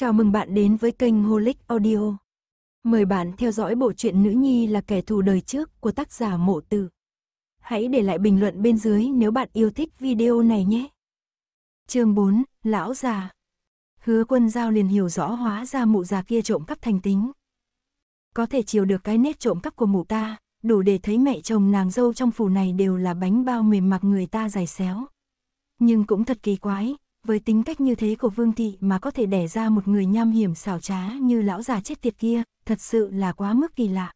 Chào mừng bạn đến với kênh Holic Audio. Mời bạn theo dõi bộ truyện Nữ Nhi là kẻ thù đời trước của tác giả Mộ Tử. Hãy để lại bình luận bên dưới nếu bạn yêu thích video này nhé. Chương 4, lão già. Hứa Quân Giao liền hiểu rõ hóa ra mụ già kia trộm cắp thành tính. Có thể chiều được cái nét trộm cắp của mụ ta, đủ để thấy mẹ chồng nàng dâu trong phủ này đều là bánh bao mềm mặc người ta dày xéo. Nhưng cũng thật kỳ quái, với tính cách như thế của Vương Thị mà có thể đẻ ra một người nham hiểm xảo trá như lão già chết tiệt kia, thật sự là quá mức kỳ lạ.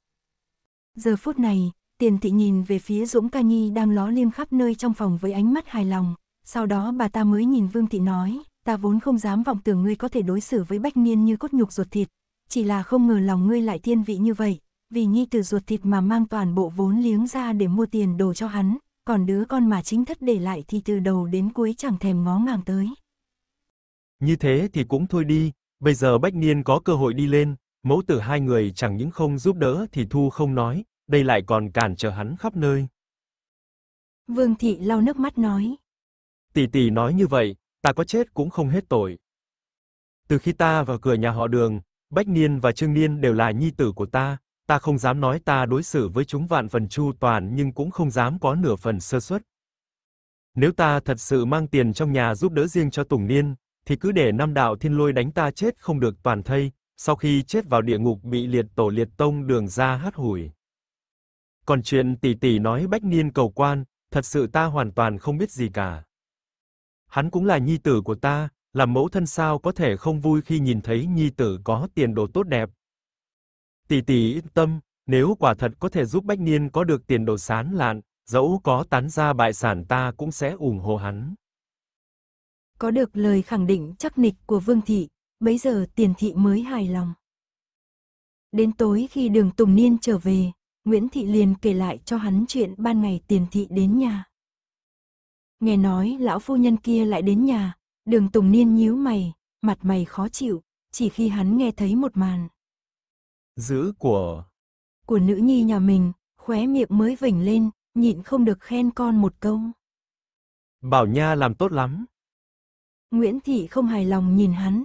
Giờ phút này, tiền thị nhìn về phía Dũng Ca Nhi đang ló liêm khắp nơi trong phòng với ánh mắt hài lòng, sau đó bà ta mới nhìn Vương Thị nói, ta vốn không dám vọng tưởng ngươi có thể đối xử với bách niên như cốt nhục ruột thịt, chỉ là không ngờ lòng ngươi lại thiên vị như vậy, vì nhi từ ruột thịt mà mang toàn bộ vốn liếng ra để mua tiền đồ cho hắn, còn đứa con mà chính thất để lại thì từ đầu đến cuối chẳng thèm ngó ngàng tới. Như thế thì cũng thôi đi, bây giờ Bách Niên có cơ hội đi lên, mẫu tử hai người chẳng những không giúp đỡ thì Thu không nói, đây lại còn cản trở hắn khắp nơi. Vương thị lau nước mắt nói: "Tỷ tỷ nói như vậy, ta có chết cũng không hết tội. Từ khi ta vào cửa nhà họ Đường, Bách Niên và Trương Niên đều là nhi tử của ta, ta không dám nói ta đối xử với chúng vạn phần chu toàn nhưng cũng không dám có nửa phần sơ suất. Nếu ta thật sự mang tiền trong nhà giúp đỡ riêng cho Tùng Niên, thì cứ để năm đạo thiên lôi đánh ta chết không được toàn thây, sau khi chết vào địa ngục bị liệt tổ liệt tông đường ra hát hủi. Còn chuyện tỷ tỷ nói Bách Niên cầu quan, thật sự ta hoàn toàn không biết gì cả. Hắn cũng là nhi tử của ta, làm mẫu thân sao có thể không vui khi nhìn thấy nhi tử có tiền đồ tốt đẹp. Tỷ tỷ yên tâm, nếu quả thật có thể giúp Bách Niên có được tiền đồ sán lạn, dẫu có tán gia bại sản ta cũng sẽ ủng hộ hắn có được lời khẳng định chắc nịch của Vương Thị, bấy giờ tiền thị mới hài lòng. Đến tối khi đường Tùng Niên trở về, Nguyễn Thị liền kể lại cho hắn chuyện ban ngày tiền thị đến nhà. Nghe nói lão phu nhân kia lại đến nhà, đường Tùng Niên nhíu mày, mặt mày khó chịu, chỉ khi hắn nghe thấy một màn. Giữ của... Của nữ nhi nhà mình, khóe miệng mới vỉnh lên, nhịn không được khen con một câu. Bảo Nha làm tốt lắm. Nguyễn Thị không hài lòng nhìn hắn.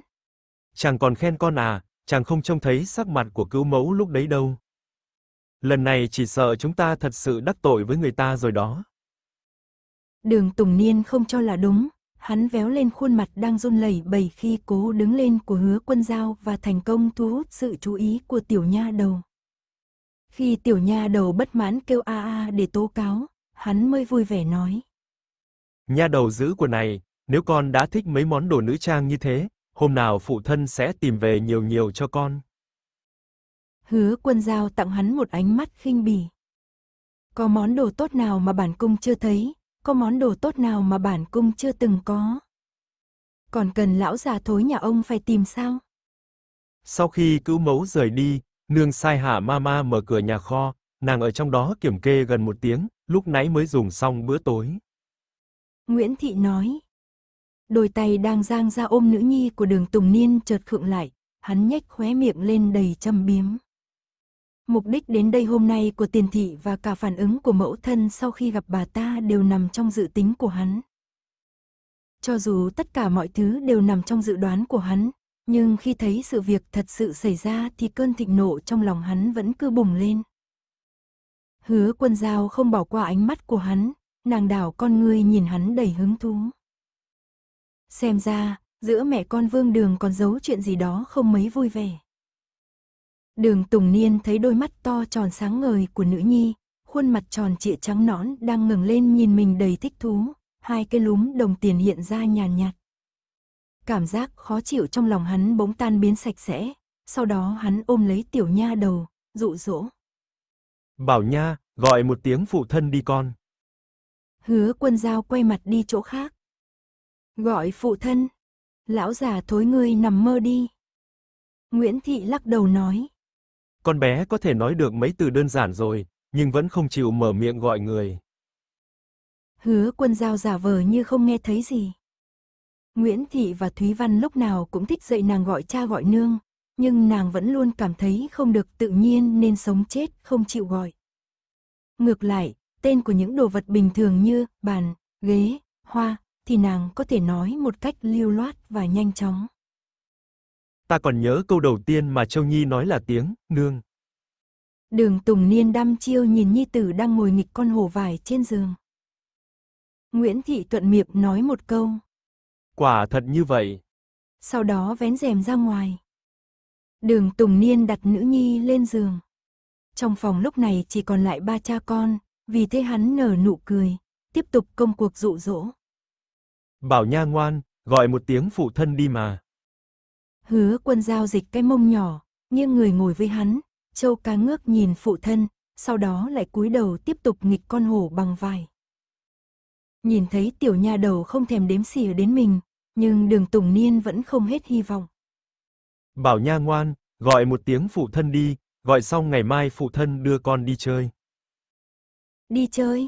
Chàng còn khen con à, chàng không trông thấy sắc mặt của cứu mẫu lúc đấy đâu. Lần này chỉ sợ chúng ta thật sự đắc tội với người ta rồi đó. Đường Tùng Niên không cho là đúng, hắn véo lên khuôn mặt đang run lẩy bẩy khi cố đứng lên của hứa quân giao và thành công thu hút sự chú ý của tiểu nha đầu. Khi tiểu nha đầu bất mãn kêu a a để tố cáo, hắn mới vui vẻ nói. Nha đầu giữ của này, nếu con đã thích mấy món đồ nữ trang như thế, hôm nào phụ thân sẽ tìm về nhiều nhiều cho con. Hứa quân giao tặng hắn một ánh mắt khinh bỉ. Có món đồ tốt nào mà bản cung chưa thấy, có món đồ tốt nào mà bản cung chưa từng có. Còn cần lão già thối nhà ông phải tìm sao? Sau khi cứu mẫu rời đi, nương sai hạ mama mở cửa nhà kho, nàng ở trong đó kiểm kê gần một tiếng, lúc nãy mới dùng xong bữa tối. Nguyễn Thị nói, đôi tay đang giang ra ôm nữ nhi của đường Tùng Niên chợt khựng lại, hắn nhếch khóe miệng lên đầy châm biếm. Mục đích đến đây hôm nay của tiền thị và cả phản ứng của mẫu thân sau khi gặp bà ta đều nằm trong dự tính của hắn. Cho dù tất cả mọi thứ đều nằm trong dự đoán của hắn, nhưng khi thấy sự việc thật sự xảy ra thì cơn thịnh nộ trong lòng hắn vẫn cứ bùng lên. Hứa quân giao không bỏ qua ánh mắt của hắn, nàng đảo con ngươi nhìn hắn đầy hứng thú. Xem ra, giữa mẹ con Vương Đường còn giấu chuyện gì đó không mấy vui vẻ. Đường Tùng Niên thấy đôi mắt to tròn sáng ngời của nữ nhi, khuôn mặt tròn trịa trắng nõn đang ngừng lên nhìn mình đầy thích thú, hai cái lúm đồng tiền hiện ra nhàn nhạt, Cảm giác khó chịu trong lòng hắn bỗng tan biến sạch sẽ, sau đó hắn ôm lấy tiểu nha đầu, dụ dỗ. Bảo nha, gọi một tiếng phụ thân đi con. Hứa quân giao quay mặt đi chỗ khác, Gọi phụ thân. Lão già thối ngươi nằm mơ đi. Nguyễn Thị lắc đầu nói. Con bé có thể nói được mấy từ đơn giản rồi, nhưng vẫn không chịu mở miệng gọi người. Hứa quân giao giả vờ như không nghe thấy gì. Nguyễn Thị và Thúy Văn lúc nào cũng thích dạy nàng gọi cha gọi nương, nhưng nàng vẫn luôn cảm thấy không được tự nhiên nên sống chết không chịu gọi. Ngược lại, tên của những đồ vật bình thường như bàn, ghế, hoa, thì nàng có thể nói một cách lưu loát và nhanh chóng. Ta còn nhớ câu đầu tiên mà Châu Nhi nói là tiếng nương. Đường Tùng Niên đăm chiêu nhìn Nhi Tử đang ngồi nghịch con hồ vải trên giường. Nguyễn Thị Tuận Miệp nói một câu. Quả thật như vậy. Sau đó vén rèm ra ngoài. Đường Tùng Niên đặt nữ nhi lên giường. Trong phòng lúc này chỉ còn lại ba cha con, vì thế hắn nở nụ cười, tiếp tục công cuộc dụ dỗ. Bảo nha ngoan, gọi một tiếng phụ thân đi mà. Hứa quân giao dịch cái mông nhỏ, nghiêng người ngồi với hắn, châu cá ngước nhìn phụ thân, sau đó lại cúi đầu tiếp tục nghịch con hổ bằng vải. Nhìn thấy tiểu nha đầu không thèm đếm xỉa đến mình, nhưng đường Tùng Niên vẫn không hết hy vọng. Bảo nha ngoan, gọi một tiếng phụ thân đi, gọi xong ngày mai phụ thân đưa con đi chơi. Đi chơi?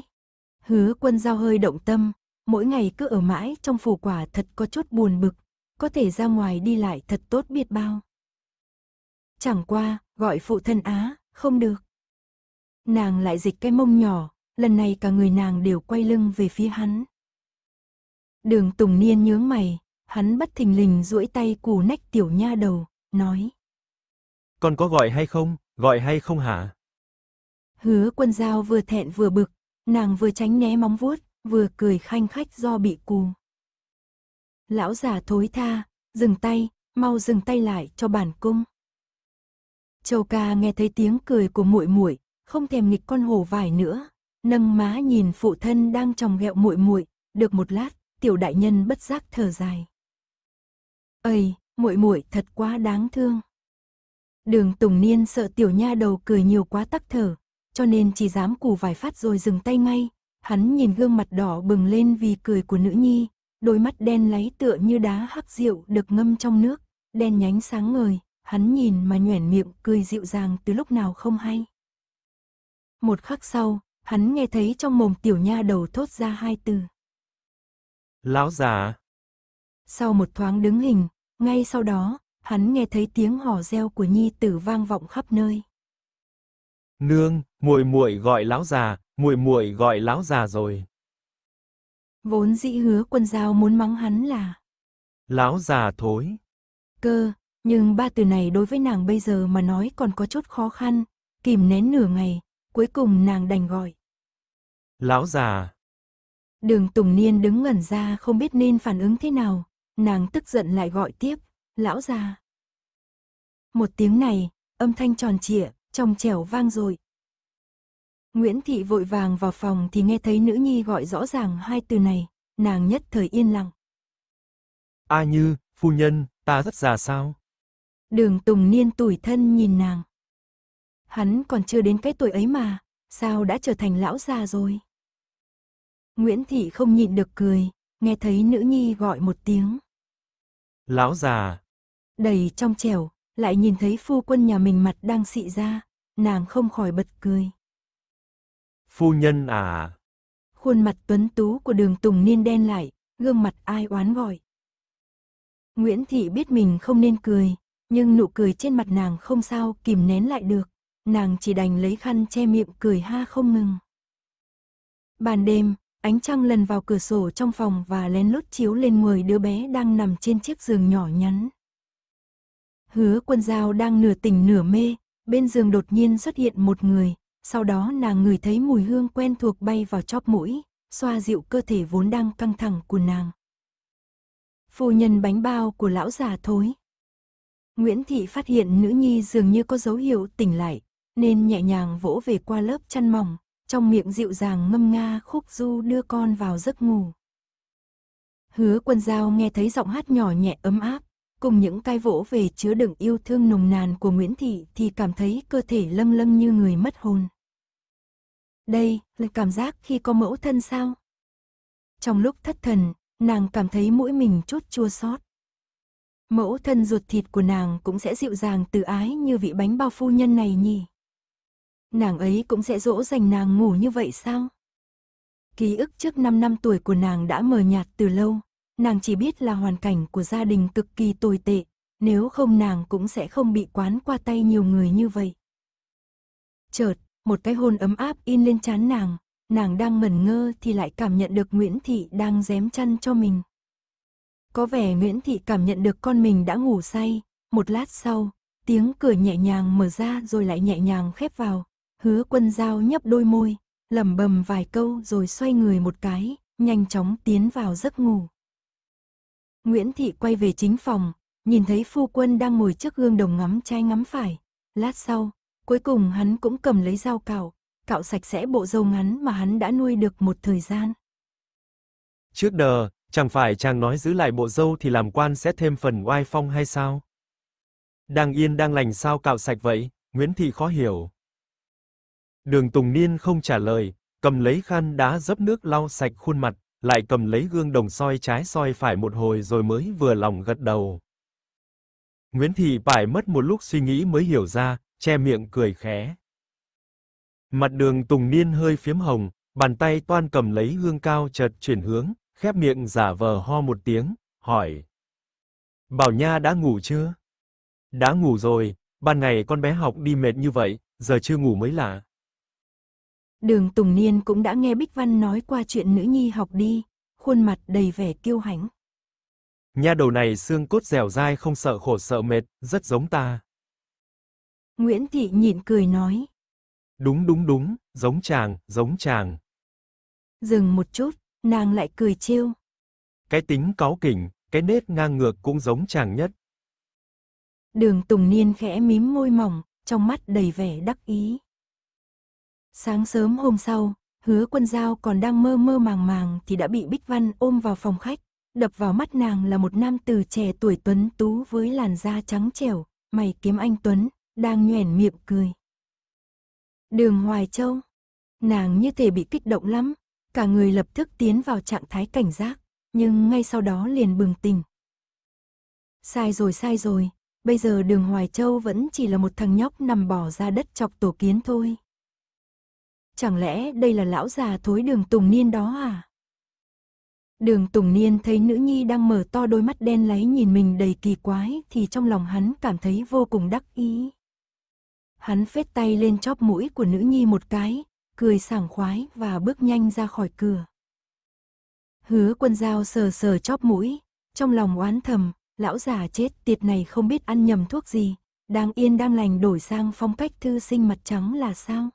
Hứa quân giao hơi động tâm, mỗi ngày cứ ở mãi trong phủ quả thật có chút buồn bực, có thể ra ngoài đi lại thật tốt biết bao. Chẳng qua, gọi phụ thân Á, không được. Nàng lại dịch cái mông nhỏ, lần này cả người nàng đều quay lưng về phía hắn. Đường Tùng Niên nhướng mày, hắn bất thình lình duỗi tay cù nách tiểu nha đầu, nói. Con có gọi hay không, gọi hay không hả? Hứa quân giao vừa thẹn vừa bực, nàng vừa tránh né móng vuốt, vừa cười khanh khách do bị cù. Lão già thối tha, dừng tay, mau dừng tay lại cho bản cung. Châu ca nghe thấy tiếng cười của muội muội, không thèm nghịch con hổ vải nữa, nâng má nhìn phụ thân đang tròng ghẹo muội muội, được một lát, tiểu đại nhân bất giác thở dài. "Ây, muội muội thật quá đáng thương." Đường Tùng Niên sợ tiểu nha đầu cười nhiều quá tắc thở, cho nên chỉ dám cù vài phát rồi dừng tay ngay, Hắn nhìn gương mặt đỏ bừng lên vì cười của nữ nhi, đôi mắt đen lấy tựa như đá hắc rượu được ngâm trong nước, đen nhánh sáng ngời, hắn nhìn mà nhoẻn miệng cười dịu dàng từ lúc nào không hay. Một khắc sau, hắn nghe thấy trong mồm tiểu nha đầu thốt ra hai từ. Lão già. Sau một thoáng đứng hình, ngay sau đó, hắn nghe thấy tiếng hò reo của nhi tử vang vọng khắp nơi. Nương, muội muội gọi lão già, muội muội gọi lão già rồi. Vốn dĩ hứa quân giao muốn mắng hắn là Lão già thối. Cơ, nhưng ba từ này đối với nàng bây giờ mà nói còn có chút khó khăn, kìm nén nửa ngày, cuối cùng nàng đành gọi. Lão già. Đường Tùng Niên đứng ngẩn ra không biết nên phản ứng thế nào, nàng tức giận lại gọi tiếp, lão già. Một tiếng này, âm thanh tròn trịa, trong trẻo vang dội, Nguyễn Thị vội vàng vào phòng thì nghe thấy nữ nhi gọi rõ ràng hai từ này, nàng nhất thời yên lặng. A Như, phu nhân, ta rất già sao? Đường Tùng Niên tủi thân nhìn nàng. Hắn còn chưa đến cái tuổi ấy mà, sao đã trở thành lão già rồi? Nguyễn Thị không nhịn được cười, nghe thấy nữ nhi gọi một tiếng. Lão già. Đầy trong trẻo, lại nhìn thấy phu quân nhà mình mặt đang xị ra, nàng không khỏi bật cười. Phu nhân à! Khuôn mặt tuấn tú của đường Tùng Niên đen lại, gương mặt ai oán gọi. Nguyễn Thị biết mình không nên cười, nhưng nụ cười trên mặt nàng không sao kìm nén lại được, nàng chỉ đành lấy khăn che miệng cười ha không ngừng. Ban đêm, ánh trăng lần vào cửa sổ trong phòng và lén lút chiếu lên người đứa bé đang nằm trên chiếc giường nhỏ nhắn. Hứa quân dao đang nửa tỉnh nửa mê, bên giường đột nhiên xuất hiện một người, sau đó nàng ngửi thấy mùi hương quen thuộc bay vào chóp mũi, xoa dịu cơ thể vốn đang căng thẳng của nàng. Phu nhân bánh bao của lão già thối. Nguyễn Thị phát hiện nữ nhi dường như có dấu hiệu tỉnh lại, nên nhẹ nhàng vỗ về qua lớp chăn mỏng, trong miệng dịu dàng ngâm nga khúc du đưa con vào giấc ngủ. Hứa quân giao nghe thấy giọng hát nhỏ nhẹ ấm áp, cùng những cái vỗ về chứa đựng yêu thương nồng nàn của Nguyễn Thị thì cảm thấy cơ thể lâng lâng như người mất hồn. Đây là cảm giác khi có mẫu thân sao? Trong lúc thất thần, nàng cảm thấy mũi mình chút chua xót. Mẫu thân ruột thịt của nàng cũng sẽ dịu dàng từ ái như vị bánh bao phu nhân này nhỉ? Nàng ấy cũng sẽ dỗ dành nàng ngủ như vậy sao? Ký ức trước 5 năm tuổi của nàng đã mờ nhạt từ lâu, nàng chỉ biết là hoàn cảnh của gia đình cực kỳ tồi tệ, nếu không nàng cũng sẽ không bị quán qua tay nhiều người như vậy. Chợt, một cái hôn ấm áp in lên trán nàng, nàng đang mẩn ngơ thì lại cảm nhận được Nguyễn Thị đang dém chăn cho mình. Có vẻ Nguyễn Thị cảm nhận được con mình đã ngủ say, một lát sau, tiếng cửa nhẹ nhàng mở ra rồi lại nhẹ nhàng khép vào, hứa quân dao nhấp đôi môi, lẩm bẩm vài câu rồi xoay người một cái, nhanh chóng tiến vào giấc ngủ. Nguyễn Thị quay về chính phòng, nhìn thấy phu quân đang ngồi trước gương đồng ngắm trái ngắm phải. Lát sau, cuối cùng hắn cũng cầm lấy dao cạo, cạo sạch sẽ bộ râu ngắn mà hắn đã nuôi được một thời gian. Trước đờ, chẳng phải chàng nói giữ lại bộ râu thì làm quan sẽ thêm phần oai phong hay sao? Đang yên đang lành sao cạo sạch vậy, Nguyễn Thị khó hiểu. Đường Tùng Niên không trả lời, cầm lấy khăn đá dấp nước lau sạch khuôn mặt, lại cầm lấy gương đồng soi trái soi phải một hồi rồi mới vừa lòng gật đầu. Nguyễn Thị Phải mất một lúc suy nghĩ mới hiểu ra, che miệng cười khẽ. Mặt đường Tùng Niên hơi phiếm hồng, bàn tay toan cầm lấy gương cao chợt chuyển hướng, khép miệng giả vờ ho một tiếng, hỏi. Bảo Nha đã ngủ chưa? Đã ngủ rồi, ban ngày con bé học đi mệt như vậy, giờ chưa ngủ mới lạ. Đường Tùng Niên cũng đã nghe Bích Văn nói qua chuyện nữ nhi học đi, khuôn mặt đầy vẻ kiêu hãnh. Nha đầu này xương cốt dẻo dai không sợ khổ sợ mệt, rất giống ta. Nguyễn Thị nhịn cười nói. Đúng đúng đúng, giống chàng, giống chàng. Dừng một chút, nàng lại cười trêu. Cái tính cáu kỉnh, cái nết ngang ngược cũng giống chàng nhất. Đường Tùng Niên khẽ mím môi mỏng, trong mắt đầy vẻ đắc ý. Sáng sớm hôm sau, hứa quân giao còn đang mơ mơ màng màng thì đã bị Bích Văn ôm vào phòng khách. Đập vào mắt nàng là một nam từ trẻ tuổi tuấn tú với làn da trắng trẻo, mày kiếm anh Tuấn, đang nhoẻn miệng cười. Đường Hoài Châu. Nàng như thể bị kích động lắm, cả người lập tức tiến vào trạng thái cảnh giác, nhưng ngay sau đó liền bừng tỉnh. Sai rồi sai rồi, bây giờ đường Hoài Châu vẫn chỉ là một thằng nhóc nằm bỏ ra đất chọc tổ kiến thôi chẳng lẽ đây là lão già thối đường Tùng Niên đó à? Đường Tùng Niên thấy nữ nhi đang mở to đôi mắt đen láy nhìn mình đầy kỳ quái thì trong lòng hắn cảm thấy vô cùng đắc ý. Hắn phết tay lên chóp mũi của nữ nhi một cái, cười sảng khoái và bước nhanh ra khỏi cửa. Hứa quân dao sờ sờ chóp mũi, trong lòng oán thầm, lão già chết tiệt này không biết ăn nhầm thuốc gì, đang yên đang lành đổi sang phong cách thư sinh mặt trắng là sao?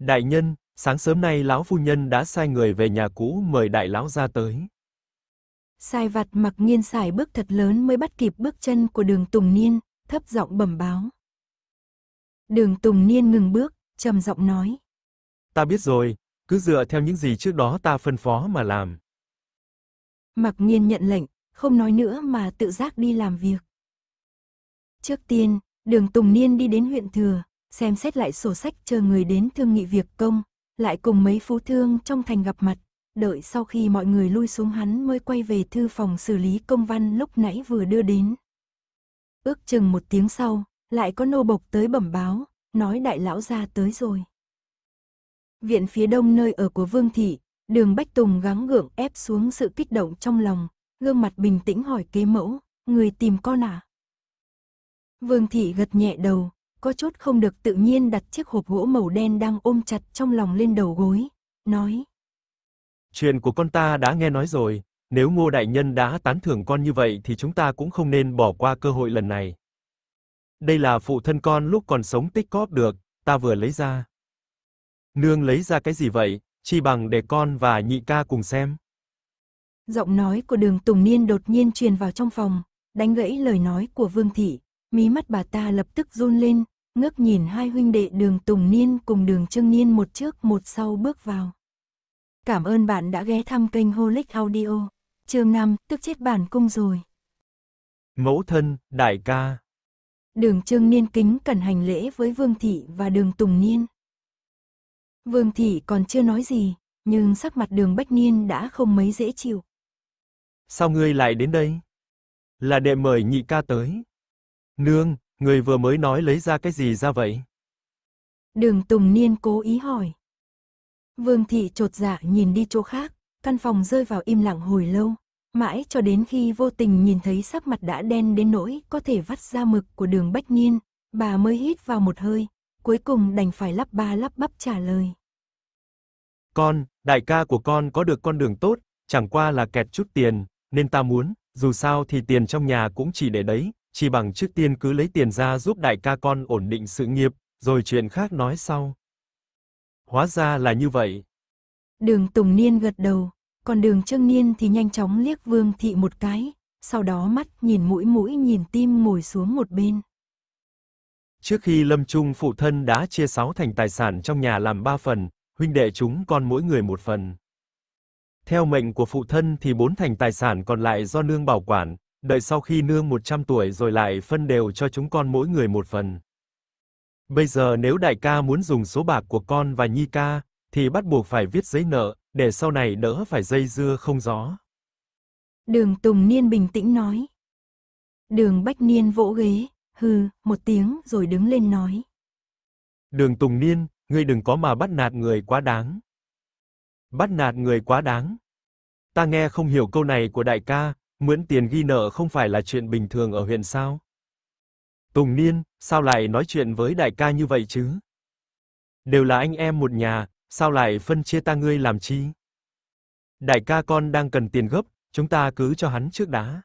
Đại nhân, sáng sớm nay lão phu nhân đã sai người về nhà cũ mời đại lão ra tới. Sai vặt mặc nhiên xài bước thật lớn mới bắt kịp bước chân của đường Tùng Niên, thấp giọng bẩm báo. Đường Tùng Niên ngừng bước, trầm giọng nói. Ta biết rồi, cứ dựa theo những gì trước đó ta phân phó mà làm. Mặc nhiên nhận lệnh, không nói nữa mà tự giác đi làm việc. Trước tiên, đường Tùng Niên đi đến huyện Thừa, xem xét lại sổ sách chờ người đến thương nghị việc công, lại cùng mấy phú thương trong thành gặp mặt, đợi sau khi mọi người lui xuống hắn mới quay về thư phòng xử lý công văn lúc nãy vừa đưa đến. Ước chừng một tiếng sau, lại có nô bộc tới bẩm báo, nói đại lão ra tới rồi. Viện phía đông nơi ở của Vương Thị, đường Bách Tùng gắng gượng ép xuống sự kích động trong lòng, gương mặt bình tĩnh hỏi kế mẫu, người tìm con à? Vương Thị gật nhẹ đầu, có chút không được tự nhiên đặt chiếc hộp gỗ màu đen đang ôm chặt trong lòng lên đầu gối, nói. Chuyện của con ta đã nghe nói rồi, nếu Ngô Đại Nhân đã tán thưởng con như vậy thì chúng ta cũng không nên bỏ qua cơ hội lần này. Đây là phụ thân con lúc còn sống tích góp được, ta vừa lấy ra. Nương lấy ra cái gì vậy, chi bằng để con và nhị ca cùng xem. Giọng nói của đường Tùng Niên đột nhiên truyền vào trong phòng, đánh gãy lời nói của Vương Thị, mí mắt bà ta lập tức run lên, ngước nhìn hai huynh đệ đường Tùng Niên cùng đường Trương Niên một trước một sau bước vào. Cảm ơn bạn đã ghé thăm kênh Holic Audio. chương 5, tức chết bản cung rồi. Mẫu thân, đại ca. Đường Trương Niên kính cẩn hành lễ với Vương Thị và đường Tùng Niên. Vương Thị còn chưa nói gì, nhưng sắc mặt đường Bách Niên đã không mấy dễ chịu. Sao ngươi lại đến đây? Là đệ mời nhị ca tới. Nương, Người vừa mới nói lấy ra cái gì ra vậy? Đường Tùng Niên cố ý hỏi. Vương Thị trột dạ nhìn đi chỗ khác, căn phòng rơi vào im lặng hồi lâu, mãi cho đến khi vô tình nhìn thấy sắc mặt đã đen đến nỗi có thể vắt ra mực của đường Bách Niên, bà mới hít vào một hơi, cuối cùng đành phải lắp ba lắp bắp trả lời. Con, đại ca của con có được con đường tốt, chẳng qua là kẹt chút tiền, nên ta muốn, dù sao thì tiền trong nhà cũng chỉ để đấy, chỉ bằng trước tiên cứ lấy tiền ra giúp đại ca con ổn định sự nghiệp, rồi chuyện khác nói sau. Hóa ra là như vậy. Đường Tùng Niên gật đầu, còn đường Trương Niên thì nhanh chóng liếc Vương Thị một cái, sau đó mắt nhìn mũi mũi nhìn tim ngồi xuống một bên. Trước khi Lâm Trung phụ thân đã chia sáu thành tài sản trong nhà làm ba phần, huynh đệ chúng con mỗi người một phần. Theo mệnh của phụ thân thì bốn thành tài sản còn lại do nương bảo quản, đợi sau khi nương 100 tuổi rồi lại phân đều cho chúng con mỗi người một phần. Bây giờ nếu đại ca muốn dùng số bạc của con và Nhi ca, thì bắt buộc phải viết giấy nợ, để sau này đỡ phải dây dưa không gió. Đường Tùng Niên bình tĩnh nói. Đường Bách Niên vỗ ghế, hừ, một tiếng rồi đứng lên nói. Đường Tùng Niên, ngươi đừng có mà bắt nạt người quá đáng. Bắt nạt người quá đáng. Ta nghe không hiểu câu này của đại ca, Mượn tiền ghi nợ không phải là chuyện bình thường ở huyện sao? Tùng Niên, sao lại nói chuyện với đại ca như vậy chứ? Đều là anh em một nhà, sao lại phân chia ta ngươi làm chi? Đại ca con đang cần tiền gấp, chúng ta cứ cho hắn trước đã.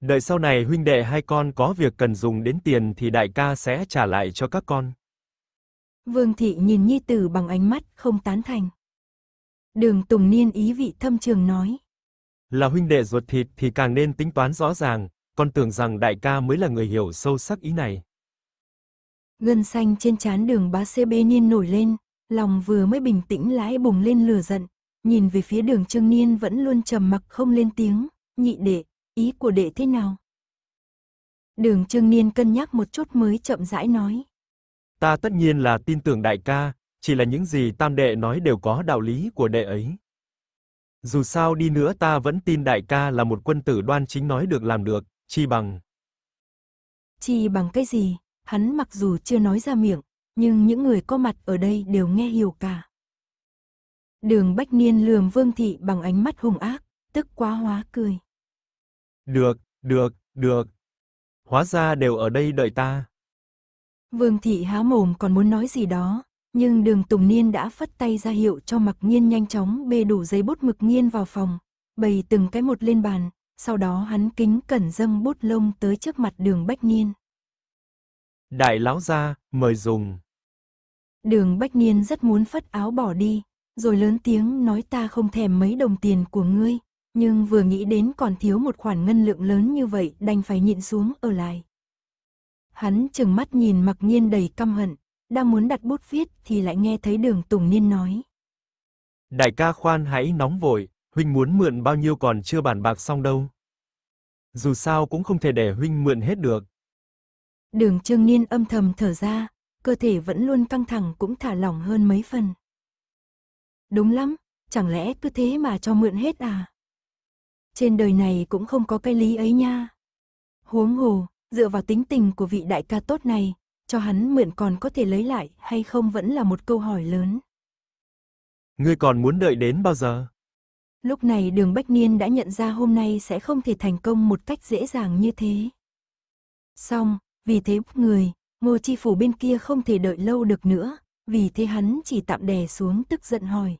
Đợi sau này huynh đệ hai con có việc cần dùng đến tiền thì đại ca sẽ trả lại cho các con. Vương thị nhìn nhi tử bằng ánh mắt không tán thành. Đường Tùng Niên ý vị thâm trường nói là huynh đệ ruột thịt thì càng nên tính toán rõ ràng, con tưởng rằng đại ca mới là người hiểu sâu sắc ý này. Gân xanh trên trán đường bá CB Niên nổi lên, lòng vừa mới bình tĩnh lại bùng lên lửa giận, nhìn về phía đường Trương Niên vẫn luôn trầm mặc không lên tiếng, nhị đệ, ý của đệ thế nào? Đường Trương Niên cân nhắc một chút mới chậm rãi nói. Ta tất nhiên là tin tưởng đại ca, chỉ là những gì tam đệ nói đều có đạo lý của đệ ấy. Dù sao đi nữa ta vẫn tin đại ca là một quân tử đoan chính nói được làm được, chi bằng. Chi bằng cái gì? Hắn mặc dù chưa nói ra miệng, nhưng những người có mặt ở đây đều nghe hiểu cả. Đường Bách Niên lườm Vương Thị bằng ánh mắt hung ác, tức quá hóa cười. Được, được, được. Hóa ra đều ở đây đợi ta. Vương Thị há mồm còn muốn nói gì đó, nhưng đường Tùng Niên đã phất tay ra hiệu cho mặc nhiên nhanh chóng bê đủ giấy bút mực Nhiên vào phòng, bày từng cái một lên bàn, sau đó hắn kính cẩn dâng bút lông tới trước mặt đường Bách Niên. Đại lão gia, mời dùng. Đường Bách Niên rất muốn phất áo bỏ đi, rồi lớn tiếng nói ta không thèm mấy đồng tiền của ngươi, nhưng vừa nghĩ đến còn thiếu một khoản ngân lượng lớn như vậy đành phải nhịn xuống ở lại. Hắn chừng mắt nhìn mặc nhiên đầy căm hận, đang muốn đặt bút viết thì lại nghe thấy đường Tùng Niên nói. Đại ca khoan hãy nóng vội, huynh muốn mượn bao nhiêu còn chưa bàn bạc xong đâu. Dù sao cũng không thể để huynh mượn hết được. Đường Trương Niên âm thầm thở ra, cơ thể vẫn luôn căng thẳng cũng thả lỏng hơn mấy phần. Đúng lắm, chẳng lẽ cứ thế mà cho mượn hết à? Trên đời này cũng không có cái lý ấy nha. Huống hồ, dựa vào tính tình của vị đại ca tốt này, cho hắn mượn còn có thể lấy lại hay không vẫn là một câu hỏi lớn. Ngươi còn muốn đợi đến bao giờ? Lúc này đường Bách Niên đã nhận ra hôm nay sẽ không thể thành công một cách dễ dàng như thế. Xong, vì thế người, ngô chi phủ bên kia không thể đợi lâu được nữa, vì thế hắn chỉ tạm đè xuống tức giận hỏi.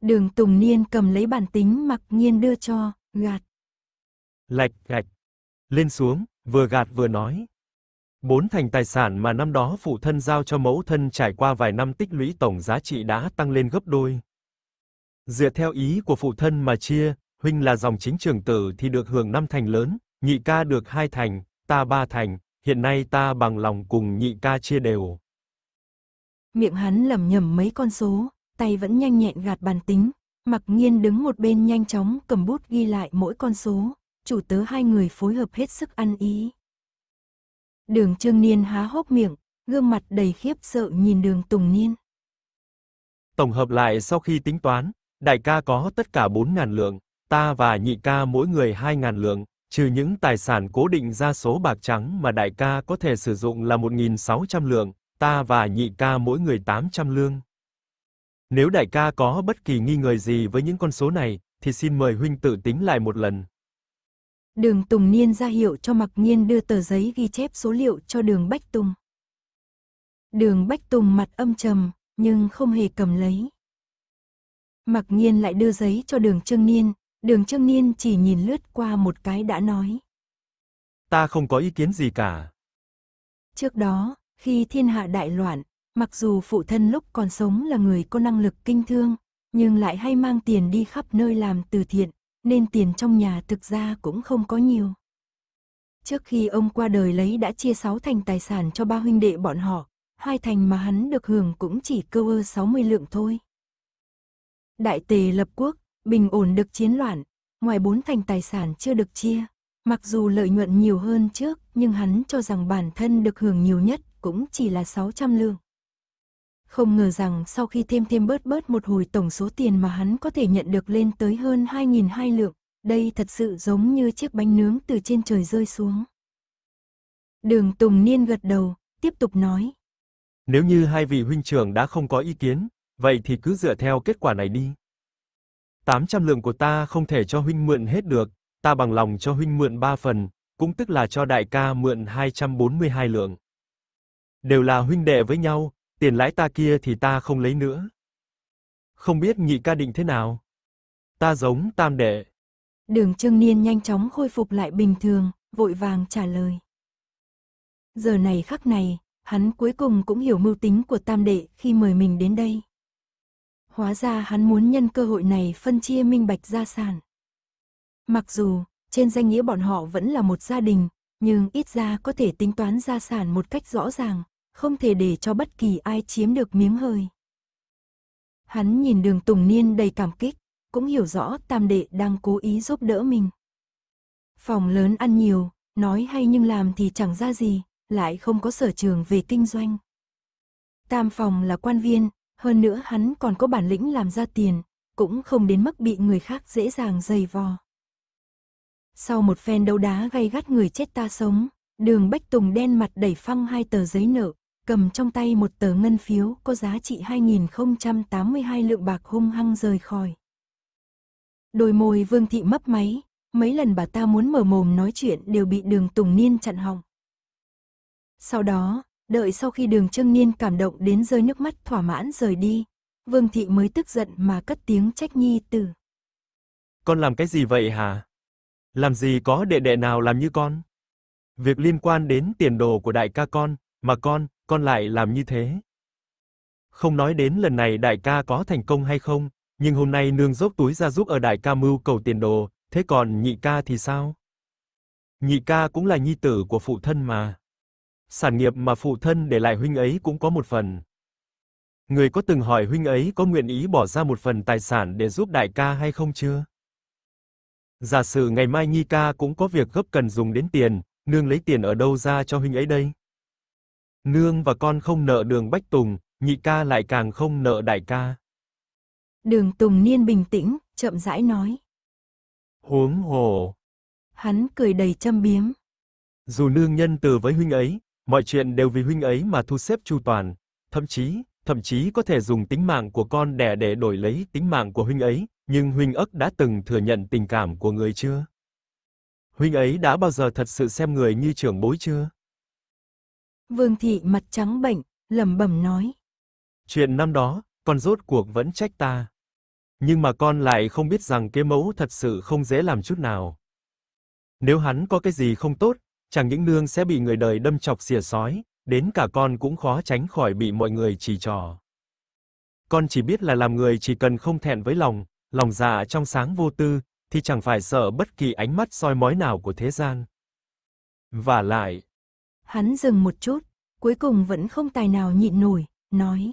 Đường Tùng Niên cầm lấy bản tính mặc nhiên đưa cho, gạt. Lạch gạch, lên xuống, vừa gạt vừa nói, Bốn thành tài sản mà năm đó phụ thân giao cho mẫu thân trải qua vài năm tích lũy tổng giá trị đã tăng lên gấp đôi. Dựa theo ý của phụ thân mà chia, huynh là dòng chính trưởng tử thì được hưởng năm thành lớn, nhị ca được hai thành, ta ba thành, hiện nay ta bằng lòng cùng nhị ca chia đều. Miệng hắn lẩm nhẩm mấy con số, tay vẫn nhanh nhẹn gạt bàn tính, Mặc Nghiên đứng một bên nhanh chóng cầm bút ghi lại mỗi con số, chủ tớ hai người phối hợp hết sức ăn ý. Đường Trương Niên há hốc miệng, gương mặt đầy khiếp sợ nhìn đường Tùng Niên. Tổng hợp lại sau khi tính toán, đại ca có tất cả 4.000 lượng, ta và nhị ca mỗi người 2.000 lượng, trừ những tài sản cố định ra số bạc trắng mà đại ca có thể sử dụng là 1.600 lượng, ta và nhị ca mỗi người 800 lương. Nếu đại ca có bất kỳ nghi ngờ gì với những con số này, thì xin mời huynh tự tính lại một lần, đường Tùng Niên ra hiệu cho Mặc Nhiên đưa tờ giấy ghi chép số liệu cho đường Bách Tùng. Đường Bách Tùng mặt âm trầm, nhưng không hề cầm lấy. Mặc Nhiên lại đưa giấy cho đường Trương Niên, đường Trương Niên chỉ nhìn lướt qua một cái đã nói. Ta không có ý kiến gì cả. Trước đó, khi thiên hạ đại loạn, mặc dù phụ thân lúc còn sống là người có năng lực kinh thương, nhưng lại hay mang tiền đi khắp nơi làm từ thiện, nên tiền trong nhà thực ra cũng không có nhiều. Trước khi ông qua đời lấy đã chia sáu thành tài sản cho ba huynh đệ bọn họ, hai thành mà hắn được hưởng cũng chỉ cơ ơ 60 lượng thôi. Đại tề lập quốc, bình ổn được chiến loạn, ngoài bốn thành tài sản chưa được chia, mặc dù lợi nhuận nhiều hơn trước nhưng hắn cho rằng bản thân được hưởng nhiều nhất cũng chỉ là 600 lượng. Không ngờ rằng sau khi thêm thêm bớt bớt một hồi tổng số tiền mà hắn có thể nhận được lên tới hơn 2.000 hai lượng, đây thật sự giống như chiếc bánh nướng từ trên trời rơi xuống. Đường Tùng Niên gật đầu, tiếp tục nói. Nếu như hai vị huynh trưởng đã không có ý kiến, vậy thì cứ dựa theo kết quả này đi. 800 lượng của ta không thể cho huynh mượn hết được, ta bằng lòng cho huynh mượn 3 phần, cũng tức là cho đại ca mượn 242 lượng. Đều là huynh đệ với nhau, tiền lãi ta kia thì ta không lấy nữa. Không biết nhị ca định thế nào? Ta giống tam đệ. Đường Trương Niên nhanh chóng khôi phục lại bình thường, vội vàng trả lời. Giờ này khắc này, hắn cuối cùng cũng hiểu mưu tính của tam đệ khi mời mình đến đây. Hóa ra hắn muốn nhân cơ hội này phân chia minh bạch gia sản. Mặc dù, trên danh nghĩa bọn họ vẫn là một gia đình, nhưng ít ra có thể tính toán gia sản một cách rõ ràng, không thể để cho bất kỳ ai chiếm được miếng hơi. Hắn nhìn đường Tùng Niên đầy cảm kích, cũng hiểu rõ tam đệ đang cố ý giúp đỡ mình. Phòng lớn ăn nhiều, nói hay nhưng làm thì chẳng ra gì, lại không có sở trường về kinh doanh. Tam phòng là quan viên, hơn nữa hắn còn có bản lĩnh làm ra tiền, cũng không đến mức bị người khác dễ dàng dày vò. Sau một phen đấu đá gây gắt người chết ta sống, đường Bách Tùng đen mặt đẩy phăng hai tờ giấy nợ, cầm trong tay một tờ ngân phiếu có giá trị 2.082 lượng bạc hung hăng rời khỏi. Đôi môi vương thị mấp máy, mấy lần bà ta muốn mở mồm nói chuyện đều bị đường Tùng Niên chặn họng. Sau đó, đợi sau khi đường Trương Niên cảm động đến rơi nước mắt thỏa mãn rời đi, vương thị mới tức giận mà cất tiếng trách nhi tử. Con làm cái gì vậy hả? Làm gì có đệ đệ nào làm như con? Việc liên quan đến tiền đồ của đại ca con, mà con, con lại làm như thế. Không nói đến lần này đại ca có thành công hay không, nhưng hôm nay nương dốc túi ra giúp ở đại ca mưu cầu tiền đồ, thế còn nhị ca thì sao? Nhị ca cũng là nhi tử của phụ thân mà. Sản nghiệp mà phụ thân để lại huynh ấy cũng có một phần. Người có từng hỏi huynh ấy có nguyện ý bỏ ra một phần tài sản để giúp đại ca hay không chưa? Giả sử ngày mai Nhi ca cũng có việc gấp cần dùng đến tiền, nương lấy tiền ở đâu ra cho huynh ấy đây? Nương và con không nợ đường Bách Tùng, nhị ca lại càng không nợ đại ca. Đường Tùng Niên bình tĩnh, chậm rãi nói. Huống hồ. Hắn cười đầy châm biếm. Dù nương nhân từ với huynh ấy, mọi chuyện đều vì huynh ấy mà thu xếp chu toàn, thậm chí, thậm chí có thể dùng tính mạng của con đẻ để đổi lấy tính mạng của huynh ấy, nhưng huynh ức đã từng thừa nhận tình cảm của người chưa? Huynh ấy đã bao giờ thật sự xem người như trưởng bối chưa? Vương thị mặt trắng bệnh, lẩm bẩm nói. Chuyện năm đó, con rốt cuộc vẫn trách ta. Nhưng mà con lại không biết rằng kế mẫu thật sự không dễ làm chút nào. Nếu hắn có cái gì không tốt, chẳng những nương sẽ bị người đời đâm chọc xỉa sói, đến cả con cũng khó tránh khỏi bị mọi người chỉ trỏ. Con chỉ biết là làm người chỉ cần không thẹn với lòng, lòng dạ trong sáng vô tư, thì chẳng phải sợ bất kỳ ánh mắt soi mói nào của thế gian. Và lại, Hắn dừng một chút, cuối cùng vẫn không tài nào nhịn nổi, nói.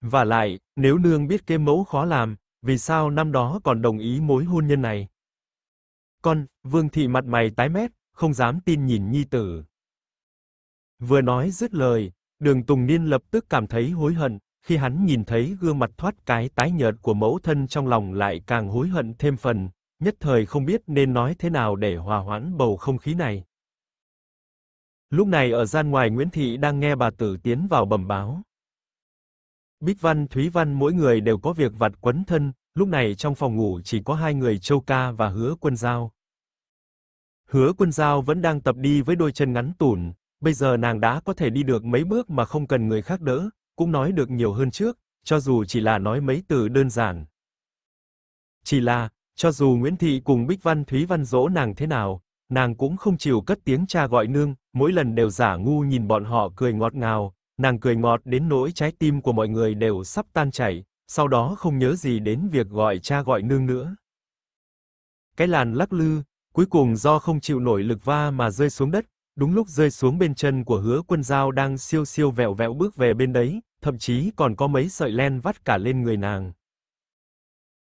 Và lại, nếu nương biết cái mẫu khó làm, vì sao năm đó còn đồng ý mối hôn nhân này? Con, vương thị mặt mày tái mét, không dám tin nhìn nhi tử. Vừa nói dứt lời, đường Tùng Niên lập tức cảm thấy hối hận, khi hắn nhìn thấy gương mặt thoát cái tái nhợt của mẫu thân trong lòng lại càng hối hận thêm phần, nhất thời không biết nên nói thế nào để hòa hoãn bầu không khí này. Lúc này ở gian ngoài Nguyễn Thị đang nghe bà tử tiến vào bẩm báo. Bích Văn, Thúy Văn mỗi người đều có việc vặt quấn thân, lúc này trong phòng ngủ chỉ có hai người Châu Ca và Hứa Quân Giao. Hứa Quân Giao vẫn đang tập đi với đôi chân ngắn tủn, bây giờ nàng đã có thể đi được mấy bước mà không cần người khác đỡ, cũng nói được nhiều hơn trước, cho dù chỉ là nói mấy từ đơn giản. Chỉ là, cho dù Nguyễn Thị cùng Bích Văn Thúy Văn dỗ nàng thế nào, nàng cũng không chịu cất tiếng cha gọi nương, mỗi lần đều giả ngu nhìn bọn họ cười ngọt ngào, nàng cười ngọt đến nỗi trái tim của mọi người đều sắp tan chảy, sau đó không nhớ gì đến việc gọi cha gọi nương nữa. Cái làn lắc lư, cuối cùng do không chịu nổi lực va mà rơi xuống đất, đúng lúc rơi xuống bên chân của Hứa Quân Dao đang siêu siêu vẹo vẹo bước về bên đấy, thậm chí còn có mấy sợi len vắt cả lên người nàng.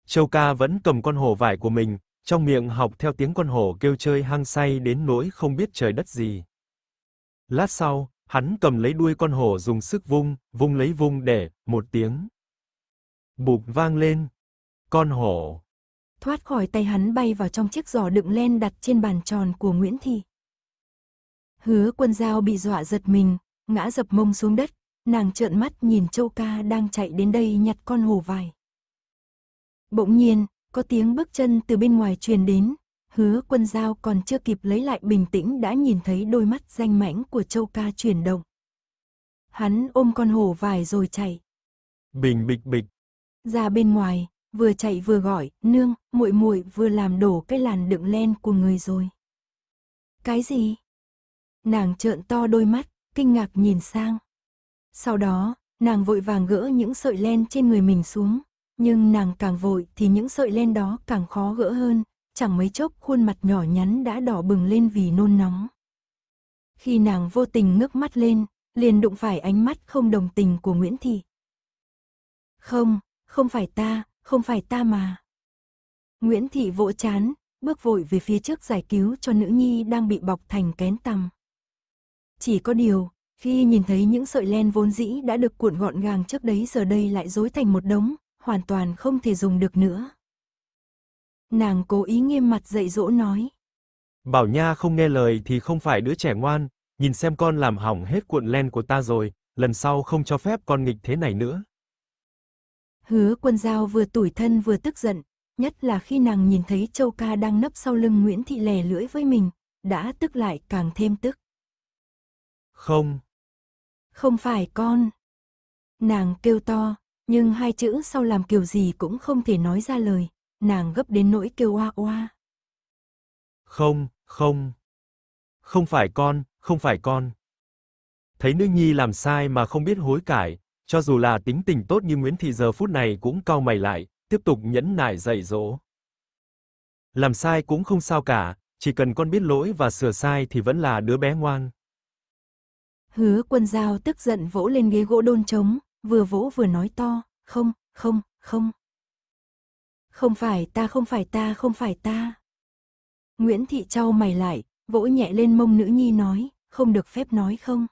Châu Ca vẫn cầm con hổ vải của mình, trong miệng học theo tiếng con hổ kêu chơi hăng say đến nỗi không biết trời đất gì. Lát sau, hắn cầm lấy đuôi con hổ dùng sức vung, vung lấy vung để, một tiếng. Bụp vang lên. Con hổ. Thoát khỏi tay hắn bay vào trong chiếc giỏ đựng len đặt trên bàn tròn của Nguyễn Thị. Hứa quân dao bị dọa giật mình, ngã dập mông xuống đất, nàng trợn mắt nhìn châu ca đang chạy đến đây nhặt con hổ vài. Bỗng nhiên, có tiếng bước chân từ bên ngoài truyền đến, hứa quân giao còn chưa kịp lấy lại bình tĩnh đã nhìn thấy đôi mắt danh mãnh của châu ca chuyển động. Hắn ôm con hổ vải rồi chạy. Bình bịch bịch. Ra bên ngoài, vừa chạy vừa gọi, nương, muội muội vừa làm đổ cái làn đựng len của người rồi. Cái gì? Nàng trợn to đôi mắt, kinh ngạc nhìn sang. Sau đó, nàng vội vàng gỡ những sợi len trên người mình xuống, nhưng nàng càng vội thì những sợi len đó càng khó gỡ hơn, chẳng mấy chốc khuôn mặt nhỏ nhắn đã đỏ bừng lên vì nôn nóng. Khi nàng vô tình ngước mắt lên, liền đụng phải ánh mắt không đồng tình của Nguyễn Thị. Không, không phải ta, không phải ta mà. Nguyễn Thị vỗ chán, bước vội về phía trước giải cứu cho nữ nhi đang bị bọc thành kén tằm. Chỉ có điều, khi nhìn thấy những sợi len vốn dĩ đã được cuộn gọn gàng trước đấy giờ đây lại rối thành một đống, hoàn toàn không thể dùng được nữa. Nàng cố ý nghiêm mặt dạy dỗ nói. Bảo Nha không nghe lời thì không phải đứa trẻ ngoan, nhìn xem con làm hỏng hết cuộn len của ta rồi, lần sau không cho phép con nghịch thế này nữa. Hứa quân giao vừa tủi thân vừa tức giận, nhất là khi nàng nhìn thấy Châu Ca đang nấp sau lưng Nguyễn Thị lè lưỡi với mình, đã tức lại càng thêm tức. Không. Không phải con. Nàng kêu to, nhưng hai chữ sau làm kiểu gì cũng không thể nói ra lời, nàng gấp đến nỗi kêu oa oa. Không, không. Không phải con, không phải con. Thấy nữ nhi làm sai mà không biết hối cải, cho dù là tính tình tốt như Nguyễn Thị giờ phút này cũng cau mày lại, tiếp tục nhẫn nại dạy dỗ. Làm sai cũng không sao cả, chỉ cần con biết lỗi và sửa sai thì vẫn là đứa bé ngoan. Hứa Quân Dao tức giận vỗ lên ghế gỗ đôn trống, vừa vỗ vừa nói to, không, không, không. Không phải ta, không phải ta, không phải ta. Nguyễn Thị trao mày lại, vỗ nhẹ lên mông nữ nhi nói, không được phép nói không.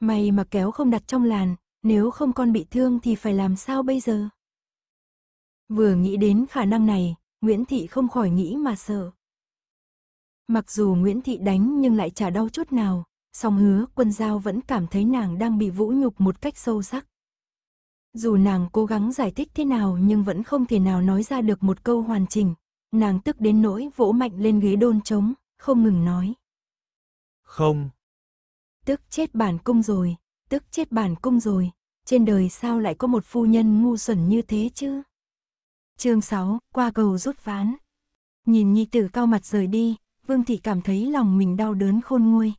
Mày mà kéo không đặt trong làn, nếu không con bị thương thì phải làm sao bây giờ? Vừa nghĩ đến khả năng này, Nguyễn Thị không khỏi nghĩ mà sợ. Mặc dù Nguyễn Thị đánh nhưng lại chả đau chút nào, song hứa quân giao vẫn cảm thấy nàng đang bị vũ nhục một cách sâu sắc. Dù nàng cố gắng giải thích thế nào nhưng vẫn không thể nào nói ra được một câu hoàn chỉnh, nàng tức đến nỗi vỗ mạnh lên ghế đôn trống, không ngừng nói. Không. Tức chết bản cung rồi, tức chết bản cung rồi, trên đời sao lại có một phu nhân ngu xuẩn như thế chứ? chương 6, qua cầu rút ván. Nhìn nhi tử cao mặt rời đi, Vương Thị cảm thấy lòng mình đau đớn khôn nguôi,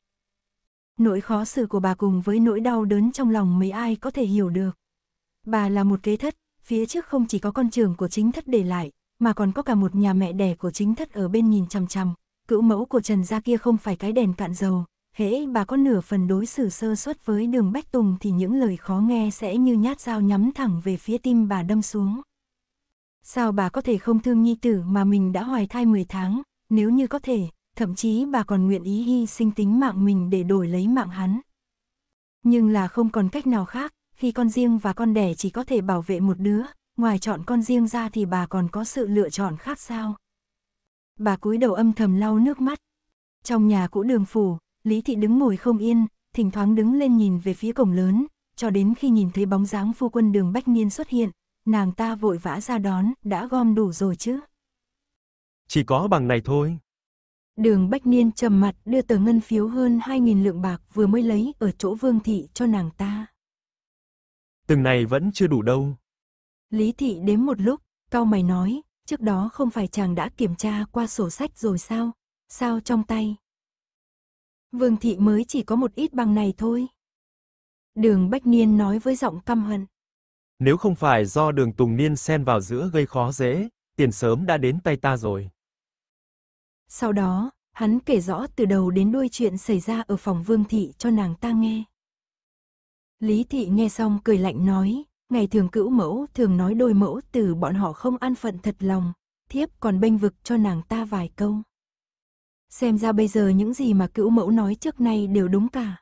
Nỗi khó xử của bà cùng với nỗi đau đớn trong lòng mấy ai có thể hiểu được. Bà là một kế thất, phía trước không chỉ có con trưởng của chính thất để lại, mà còn có cả một nhà mẹ đẻ của chính thất ở bên nhìn chằm chằm. Cữu mẫu của Trần gia kia không phải cái đèn cạn dầu, hễ bà có nửa phần đối xử sơ suất với đường Bách Tùng thì những lời khó nghe sẽ như nhát dao nhắm thẳng về phía tim bà đâm xuống. Sao bà có thể không thương nhi tử mà mình đã hoài thai 10 tháng, nếu như có thể, thậm chí bà còn nguyện ý hy sinh tính mạng mình để đổi lấy mạng hắn. Nhưng là không còn cách nào khác, khi con riêng và con đẻ chỉ có thể bảo vệ một đứa, ngoài chọn con riêng ra thì bà còn có sự lựa chọn khác sao? Bà cúi đầu âm thầm lau nước mắt. Trong nhà cũ đường phủ, Lý Thị đứng ngồi không yên, thỉnh thoảng đứng lên nhìn về phía cổng lớn, cho đến khi nhìn thấy bóng dáng phu quân đường Bách Niên xuất hiện, nàng ta vội vã ra đón, đã gom đủ rồi chứ. Chỉ có bằng này thôi. Đường Bách Niên trầm mặt đưa tờ ngân phiếu hơn 2.000 lượng bạc vừa mới lấy ở chỗ vương thị cho nàng ta. Từng này vẫn chưa đủ đâu. Lý thị đếm một lúc, cao mày nói, trước đó không phải chàng đã kiểm tra qua sổ sách rồi sao? Sao trong tay? Vương thị mới chỉ có một ít bằng này thôi. Đường Bách Niên nói với giọng căm hận. Nếu không phải do đường Tùng Niên xen vào giữa gây khó dễ, tiền sớm đã đến tay ta rồi. Sau đó, hắn kể rõ từ đầu đến đuôi chuyện xảy ra ở phòng Vương Thị cho nàng ta nghe. Lý Thị nghe xong cười lạnh nói, ngày thường cữu mẫu thường nói đôi mẫu từ bọn họ không an phận thật lòng, thiếp còn bênh vực cho nàng ta vài câu. Xem ra bây giờ những gì mà cữu mẫu nói trước nay đều đúng cả.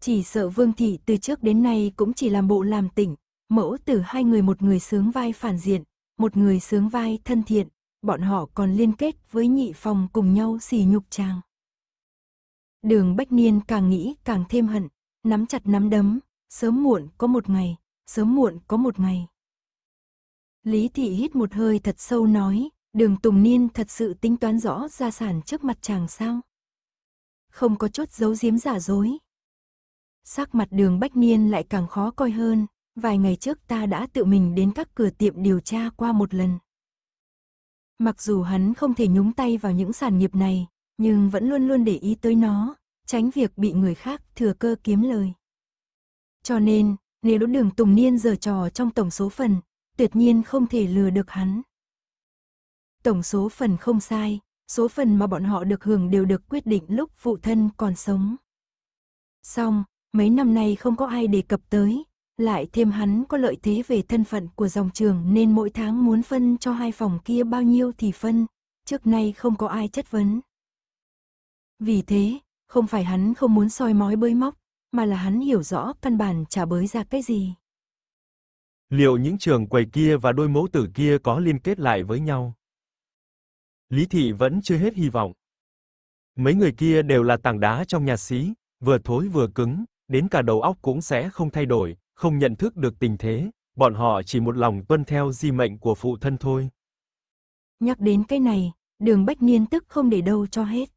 Chỉ sợ Vương Thị từ trước đến nay cũng chỉ làm bộ làm tỉnh, mẫu từ hai người một người sướng vai phản diện, một người sướng vai thân thiện, bọn họ còn liên kết với nhị phòng cùng nhau xỉ nhục chàng. Đường Bách Niên càng nghĩ càng thêm hận, nắm chặt nắm đấm, sớm muộn có một ngày, sớm muộn có một ngày. Lý Thị hít một hơi thật sâu nói, đường Tùng Niên thật sự tính toán rõ gia sản trước mặt chàng sao. Không có chốt giấu giếm giả dối. Sắc mặt đường Bách Niên lại càng khó coi hơn, vài ngày trước ta đã tự mình đến các cửa tiệm điều tra qua một lần. Mặc dù hắn không thể nhúng tay vào những sản nghiệp này, nhưng vẫn luôn luôn để ý tới nó, tránh việc bị người khác thừa cơ kiếm lời. Cho nên, nếu đỗ đường Tùng Niên giờ trò trong tổng số phần, tuyệt nhiên không thể lừa được hắn. Tổng số phần không sai, số phần mà bọn họ được hưởng đều được quyết định lúc phụ thân còn sống. Xong, mấy năm nay không có ai đề cập tới, lại thêm hắn có lợi thế về thân phận của dòng trường nên mỗi tháng muốn phân cho hai phòng kia bao nhiêu thì phân, trước nay không có ai chất vấn. Vì thế, không phải hắn không muốn soi mói bới móc, mà là hắn hiểu rõ căn bản trả bới ra cái gì. Liệu những trường quầy kia và đôi mẫu tử kia có liên kết lại với nhau? Lý Thị vẫn chưa hết hy vọng. Mấy người kia đều là tảng đá trong nhà sĩ, vừa thối vừa cứng, đến cả đầu óc cũng sẽ không thay đổi, không nhận thức được tình thế, bọn họ chỉ một lòng tuân theo di mệnh của phụ thân thôi. Nhắc đến cái này, đường Bách Niên tức không để đâu cho hết.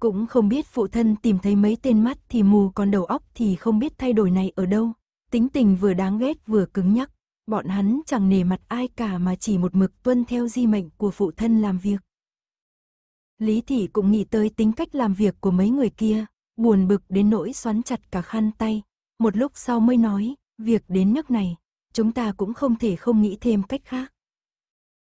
Cũng không biết phụ thân tìm thấy mấy tên mắt thì mù còn đầu óc thì không biết thay đổi này ở đâu. Tính tình vừa đáng ghét vừa cứng nhắc, bọn hắn chẳng nề mặt ai cả mà chỉ một mực tuân theo di mệnh của phụ thân làm việc. Lý Thị cũng nghĩ tới tính cách làm việc của mấy người kia, buồn bực đến nỗi xoắn chặt cả khăn tay, một lúc sau mới nói, việc đến nước này, chúng ta cũng không thể không nghĩ thêm cách khác.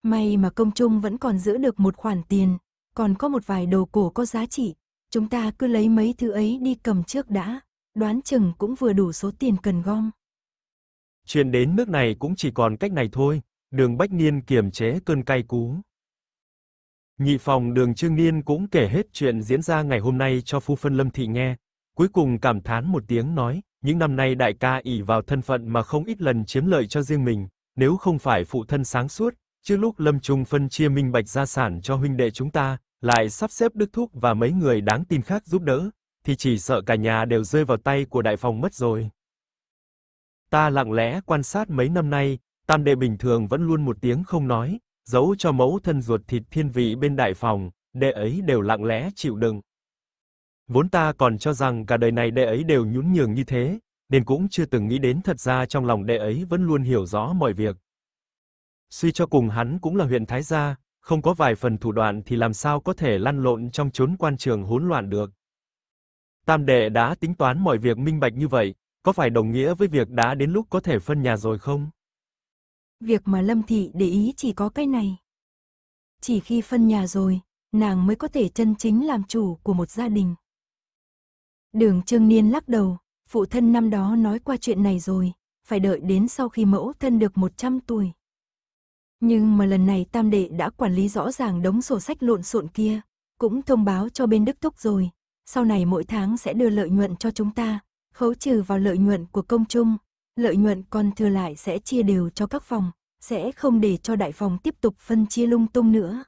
May mà công trung vẫn còn giữ được một khoản tiền, còn có một vài đồ cổ có giá trị, chúng ta cứ lấy mấy thứ ấy đi cầm trước đã, đoán chừng cũng vừa đủ số tiền cần gom. Chuyện đến nước này cũng chỉ còn cách này thôi, đường Bách Niên kiềm chế cơn cay cú. Nhị phòng đường Trương Niên cũng kể hết chuyện diễn ra ngày hôm nay cho Phu Phân Lâm Thị nghe, cuối cùng cảm thán một tiếng nói, những năm nay đại ca ỷ vào thân phận mà không ít lần chiếm lợi cho riêng mình, nếu không phải phụ thân sáng suốt, trước lúc Lâm Trung phân chia minh bạch gia sản cho huynh đệ chúng ta, lại sắp xếp Đức Thúc và mấy người đáng tin khác giúp đỡ, thì chỉ sợ cả nhà đều rơi vào tay của đại phòng mất rồi. Ta lặng lẽ quan sát mấy năm nay, Tam đệ bình thường vẫn luôn một tiếng không nói, giấu cho mẫu thân ruột thịt thiên vị bên đại phòng, đệ ấy đều lặng lẽ chịu đựng. Vốn ta còn cho rằng cả đời này đệ ấy đều nhún nhường như thế, nên cũng chưa từng nghĩ đến thật ra trong lòng đệ ấy vẫn luôn hiểu rõ mọi việc. Suy cho cùng hắn cũng là huyện Thái Gia, không có vài phần thủ đoạn thì làm sao có thể lăn lộn trong chốn quan trường hỗn loạn được. Tam đệ đã tính toán mọi việc minh bạch như vậy, có phải đồng nghĩa với việc đã đến lúc có thể phân nhà rồi không? Việc mà Lâm Thị để ý chỉ có cái này. Chỉ khi phân nhà rồi, nàng mới có thể chân chính làm chủ của một gia đình. Đường Trương Niên lắc đầu, phụ thân năm đó nói qua chuyện này rồi, phải đợi đến sau khi mẫu thân được 100 tuổi. Nhưng mà lần này tam đệ đã quản lý rõ ràng đống sổ sách lộn xộn kia, cũng thông báo cho bên Đức thúc rồi, sau này mỗi tháng sẽ đưa lợi nhuận cho chúng ta, khấu trừ vào lợi nhuận của công chung, lợi nhuận còn thừa lại sẽ chia đều cho các phòng, sẽ không để cho đại phòng tiếp tục phân chia lung tung nữa.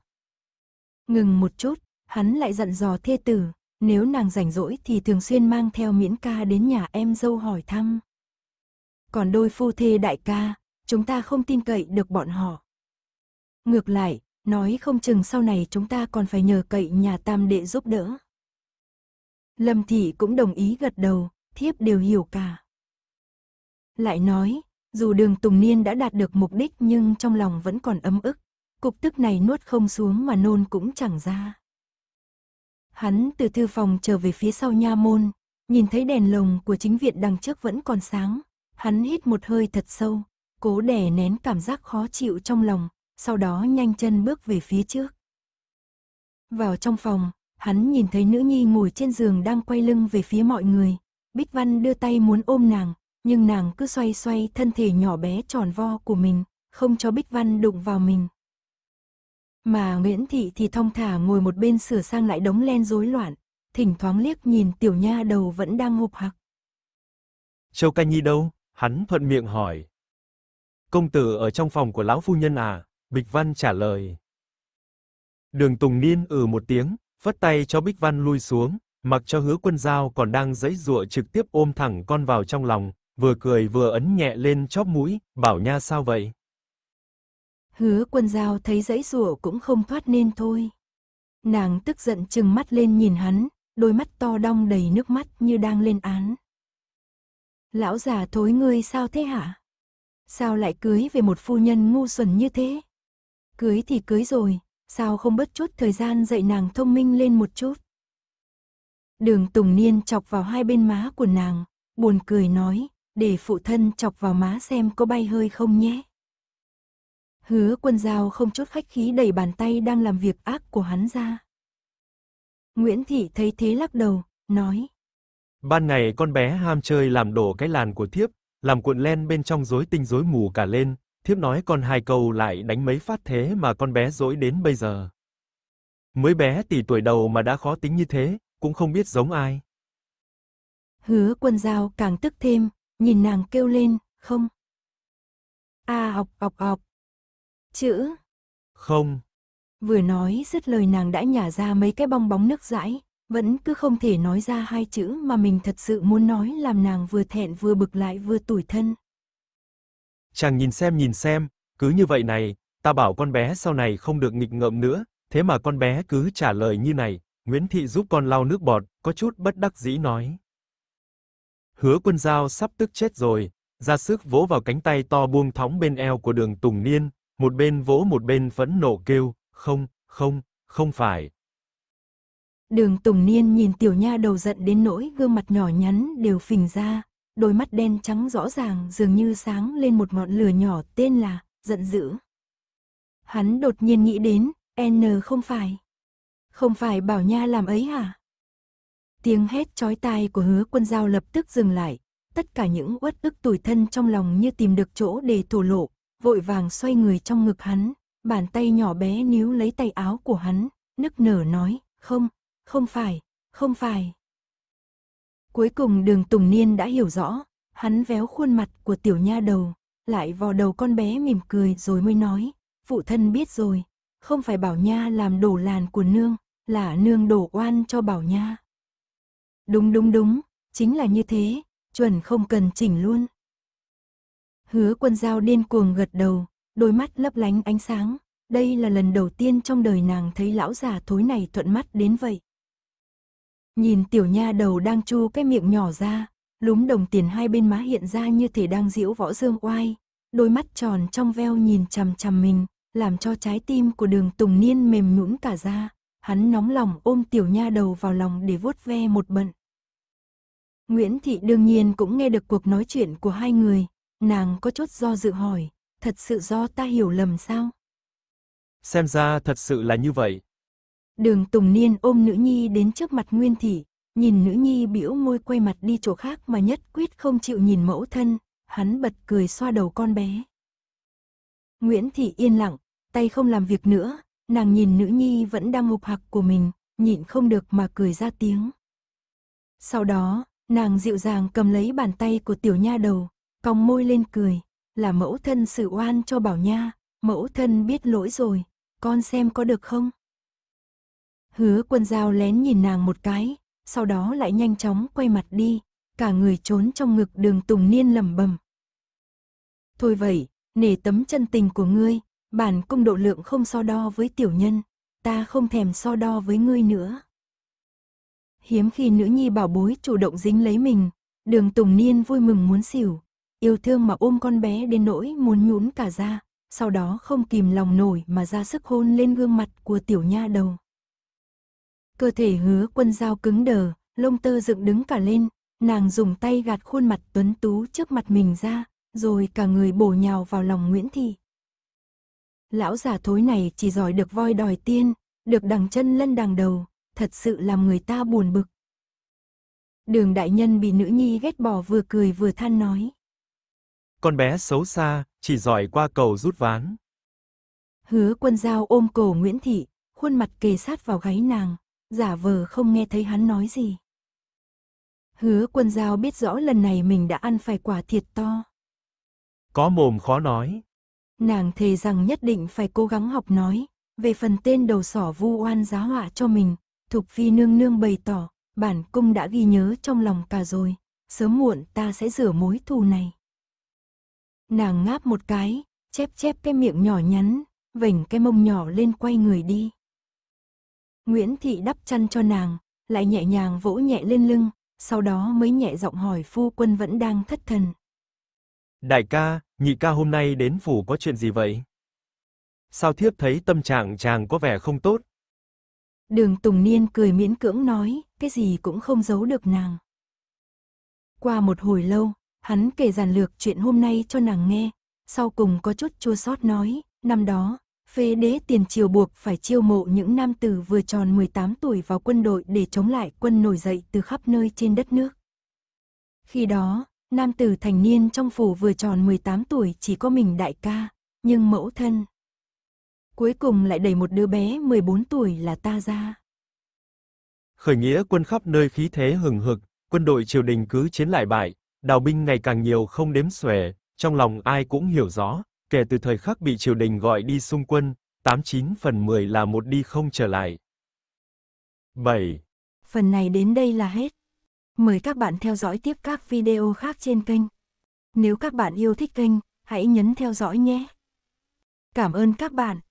Ngừng một chút, hắn lại dặn dò thê tử, nếu nàng rảnh rỗi thì thường xuyên mang theo miễn ca đến nhà em dâu hỏi thăm. Còn đôi phu thê đại ca, chúng ta không tin cậy được bọn họ. Ngược lại, nói không chừng sau này chúng ta còn phải nhờ cậy nhà tam đệ giúp đỡ. Lâm Thị cũng đồng ý gật đầu, thiếp đều hiểu cả. Lại nói, dù đường Tùng Niên đã đạt được mục đích nhưng trong lòng vẫn còn ấm ức, cục tức này nuốt không xuống mà nôn cũng chẳng ra. Hắn từ thư phòng trở về phía sau nha môn, nhìn thấy đèn lồng của chính viện đằng trước vẫn còn sáng. Hắn hít một hơi thật sâu, cố đè nén cảm giác khó chịu trong lòng, sau đó nhanh chân bước về phía trước. Vào trong phòng, hắn nhìn thấy nữ nhi ngồi trên giường đang quay lưng về phía mọi người. Bích Văn đưa tay muốn ôm nàng, nhưng nàng cứ xoay xoay thân thể nhỏ bé tròn vo của mình, không cho Bích Văn đụng vào mình. Mà Nguyễn Thị thì thông thả ngồi một bên sửa sang lại đống len rối loạn, thỉnh thoáng liếc nhìn tiểu nha đầu vẫn đang hụp hặc. Châu Canh Nhi đâu? Hắn thuận miệng hỏi. Công tử ở trong phòng của lão phu nhân à? Bích Văn trả lời. Đường Tùng Niên ừ một tiếng, phất tay cho Bích Văn lui xuống, mặc cho hứa quân dao còn đang dãy rụa trực tiếp ôm thẳng con vào trong lòng, vừa cười vừa ấn nhẹ lên chóp mũi, bảo nha sao vậy? Hứa quân giao thấy dãy rủa cũng không thoát nên thôi. Nàng tức giận chừng mắt lên nhìn hắn, đôi mắt to đong đầy nước mắt như đang lên án. Lão già thối ngươi sao thế hả? Sao lại cưới về một phu nhân ngu xuẩn như thế? Cưới thì cưới rồi, sao không bớt chút thời gian dạy nàng thông minh lên một chút? Đường Tùng Niên chọc vào hai bên má của nàng, buồn cười nói, để phụ thân chọc vào má xem có bay hơi không nhé. Hứa quân giao không chốt khách khí đẩy bàn tay đang làm việc ác của hắn ra. Nguyễn Thị thấy thế lắc đầu, nói. Ban ngày con bé ham chơi làm đổ cái làn của thiếp, làm cuộn len bên trong rối tinh rối mù cả lên, thiếp nói con hai câu lại đánh mấy phát thế mà con bé dỗi đến bây giờ. Mới bé tỷ tuổi đầu mà đã khó tính như thế, cũng không biết giống ai. Hứa quân giao càng tức thêm, nhìn nàng kêu lên, không. a à, học học học, Chữ. Không. Vừa nói dứt lời nàng đã nhả ra mấy cái bong bóng nước dãi, vẫn cứ không thể nói ra hai chữ mà mình thật sự muốn nói làm nàng vừa thẹn vừa bực lại vừa tủi thân. Chàng nhìn xem nhìn xem, cứ như vậy này, ta bảo con bé sau này không được nghịch ngợm nữa, thế mà con bé cứ trả lời như này, Nguyễn Thị giúp con lau nước bọt, có chút bất đắc dĩ nói. Hứa quân giao sắp tức chết rồi, ra sức vỗ vào cánh tay to buông thõng bên eo của đường Tùng Niên, một bên vỗ một bên phẫn nộ kêu, không, không, không phải. Đường Tùng Niên nhìn tiểu nha đầu giận đến nỗi gương mặt nhỏ nhắn đều phình ra, đôi mắt đen trắng rõ ràng dường như sáng lên một ngọn lửa nhỏ tên là giận dữ. Hắn đột nhiên nghĩ đến, N không phải. Không phải bảo nha làm ấy hả? Tiếng hét chói tai của hứa quân giao lập tức dừng lại, tất cả những uất ức tủi thân trong lòng như tìm được chỗ để thổ lộ, vội vàng xoay người trong ngực hắn, bàn tay nhỏ bé níu lấy tay áo của hắn, nức nở nói, không, không phải, không phải. Cuối cùng đường Tùng Niên đã hiểu rõ, hắn véo khuôn mặt của tiểu nha đầu, lại vò đầu con bé mỉm cười rồi mới nói, phụ thân biết rồi, không phải bảo nha làm đổ làn của nương, là nương đổ oan cho bảo nha. Đúng đúng đúng, chính là như thế, chuẩn không cần chỉnh luôn. Hứa quân giao điên cuồng gật đầu, đôi mắt lấp lánh ánh sáng. Đây là lần đầu tiên trong đời nàng thấy lão già thối này thuận mắt đến vậy. Nhìn tiểu nha đầu đang chu cái miệng nhỏ ra, lúm đồng tiền hai bên má hiện ra như thể đang diễu võ dương oai. Đôi mắt tròn trong veo nhìn chằm chằm mình, làm cho trái tim của đường tùng niên mềm nhũn cả ra. Hắn nóng lòng ôm tiểu nha đầu vào lòng để vuốt ve một bận. Nguyễn Thị đương nhiên cũng nghe được cuộc nói chuyện của hai người, Nàng có chút do dự hỏi, thật sự do ta hiểu lầm sao? Xem ra thật sự là như vậy. Đường Tùng Niên ôm nữ nhi đến trước mặt Nguyên Thị, nhìn nữ nhi biểu môi quay mặt đi chỗ khác mà nhất quyết không chịu nhìn mẫu thân, hắn bật cười xoa đầu con bé. Nguyễn Thị yên lặng, tay không làm việc nữa, nàng nhìn nữ nhi vẫn đang mục hạc của mình, nhịn không được mà cười ra tiếng. Sau đó, nàng dịu dàng cầm lấy bàn tay của tiểu nha đầu, cong môi lên cười, là mẫu thân xử oan cho bảo nha, mẫu thân biết lỗi rồi, con xem có được không? Hứa quân dao lén nhìn nàng một cái, sau đó lại nhanh chóng quay mặt đi, cả người trốn trong ngực đường tùng niên lầm bầm. Thôi vậy, nể tấm chân tình của ngươi, bản cung độ lượng không so đo với tiểu nhân, ta không thèm so đo với ngươi nữa. Hiếm khi nữ nhi bảo bối chủ động dính lấy mình, đường tùng niên vui mừng muốn xỉu, yêu thương mà ôm con bé đến nỗi muốn nhún cả ra, sau đó không kìm lòng nổi mà ra sức hôn lên gương mặt của tiểu nha đầu. Cơ thể hứa quân dao cứng đờ, lông tơ dựng đứng cả lên, nàng dùng tay gạt khuôn mặt tuấn tú trước mặt mình ra, rồi cả người bổ nhào vào lòng Nguyễn Thị. Lão giả thối này chỉ giỏi được voi đòi tiên, được đằng chân lân đằng đầu, thật sự làm người ta buồn bực. Đường đại nhân bị nữ nhi ghét bỏ vừa cười vừa than nói con bé xấu xa, chỉ giỏi qua cầu rút ván. Hứa quân giao ôm cổ Nguyễn Thị, khuôn mặt kề sát vào gáy nàng, giả vờ không nghe thấy hắn nói gì. Hứa quân giao biết rõ lần này mình đã ăn phải quả thiệt to. Có mồm khó nói. Nàng thề rằng nhất định phải cố gắng học nói, về phần tên đầu sỏ vu oan giá họa cho mình, Thục Phi nương nương bày tỏ, bản cung đã ghi nhớ trong lòng cả rồi, sớm muộn ta sẽ rửa mối thù này. Nàng ngáp một cái, chép chép cái miệng nhỏ nhắn, vểnh cái mông nhỏ lên quay người đi. Nguyễn Thị đắp chăn cho nàng, lại nhẹ nhàng vỗ nhẹ lên lưng, sau đó mới nhẹ giọng hỏi phu quân vẫn đang thất thần. Đại ca, nhị ca hôm nay đến phủ có chuyện gì vậy? Sao thiếp thấy tâm trạng chàng có vẻ không tốt? Đường Tùng Niên cười miễn cưỡng nói, cái gì cũng không giấu được nàng. Qua một hồi lâu, Hắn kể giản lược chuyện hôm nay cho nàng nghe, sau cùng có chút chua xót nói, năm đó, phế đế tiền triều buộc phải chiêu mộ những nam tử vừa tròn 18 tuổi vào quân đội để chống lại quân nổi dậy từ khắp nơi trên đất nước. Khi đó, nam tử thành niên trong phủ vừa tròn 18 tuổi chỉ có mình đại ca, nhưng mẫu thân. Cuối cùng lại đẩy một đứa bé 14 tuổi là ta ra. Khởi nghĩa quân khắp nơi khí thế hừng hực, quân đội triều đình cứ chiến lại bại, Đào binh ngày càng nhiều không đếm xuể, trong lòng ai cũng hiểu rõ, kể từ thời khắc bị triều đình gọi đi xung quân, 89 phần 10 là một đi không trở lại. 7. Phần này đến đây là hết. Mời các bạn theo dõi tiếp các video khác trên kênh. Nếu các bạn yêu thích kênh, hãy nhấn theo dõi nhé. Cảm ơn các bạn.